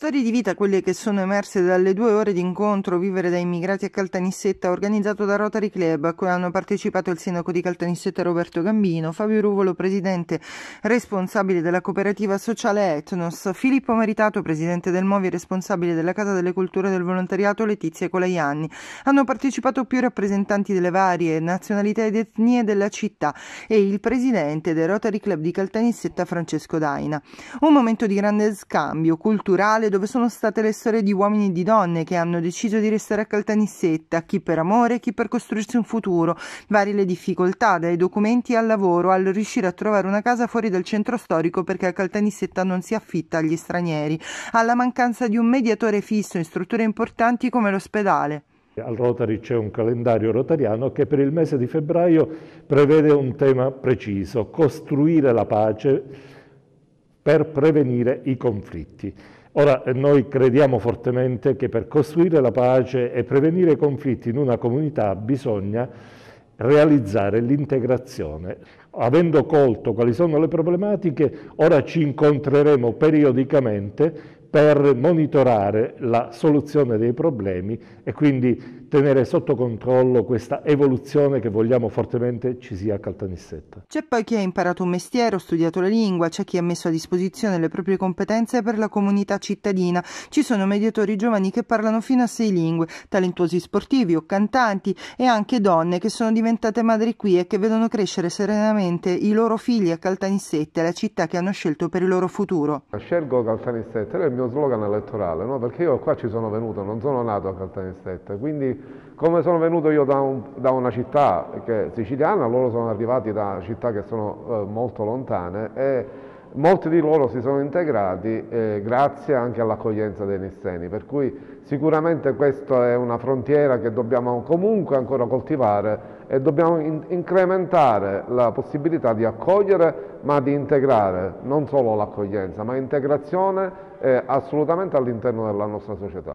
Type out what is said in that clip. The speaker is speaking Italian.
Storie di vita quelle che sono emerse dalle due ore di incontro Vivere da immigrati a Caltanissetta organizzato da Rotary Club a cui hanno partecipato il sindaco di Caltanissetta Roberto Gambino, Fabio Ruvolo presidente responsabile della cooperativa sociale Etnos, Filippo Maritato, presidente del MOVI responsabile della Casa delle Culture del Volontariato Letizia Colaianni. Hanno partecipato più rappresentanti delle varie nazionalità ed etnie della città e il presidente del Rotary Club di Caltanissetta Francesco Daina. Un momento di grande scambio culturale Natale dove sono state le storie di uomini e di donne che hanno deciso di restare a Caltanissetta, chi per amore, chi per costruirsi un futuro, varie le difficoltà, dai documenti al lavoro, al riuscire a trovare una casa fuori dal centro storico perché a Caltanissetta non si affitta agli stranieri, alla mancanza di un mediatore fisso in strutture importanti come l'ospedale. Al Rotary c'è un calendario rotariano che per il mese di febbraio prevede un tema preciso, costruire la pace per prevenire i conflitti. Ora, noi crediamo fortemente che per costruire la pace e prevenire i conflitti in una comunità bisogna realizzare l'integrazione. Avendo colto quali sono le problematiche, ora ci incontreremo periodicamente per monitorare la soluzione dei problemi e quindi tenere sotto controllo questa evoluzione che vogliamo fortemente ci sia a Caltanissetta. C'è poi chi ha imparato un mestiere, ha studiato la lingua, c'è chi ha messo a disposizione le proprie competenze per la comunità cittadina. Ci sono mediatori giovani che parlano fino a sei lingue, talentuosi sportivi o cantanti e anche donne che sono diventate madri qui e che vedono crescere serenamente i loro figli a Caltanissetta, la città che hanno scelto per il loro futuro. Scelgo Caltanissetta, mio slogan elettorale, no? perché io qua ci sono venuto, non sono nato a Caltanissetta, quindi come sono venuto io da, un, da una città che è siciliana, loro sono arrivati da città che sono eh, molto lontane e Molti di loro si sono integrati eh, grazie anche all'accoglienza dei nisseni, per cui sicuramente questa è una frontiera che dobbiamo comunque ancora coltivare e dobbiamo in incrementare la possibilità di accogliere ma di integrare non solo l'accoglienza ma integrazione eh, assolutamente all'interno della nostra società.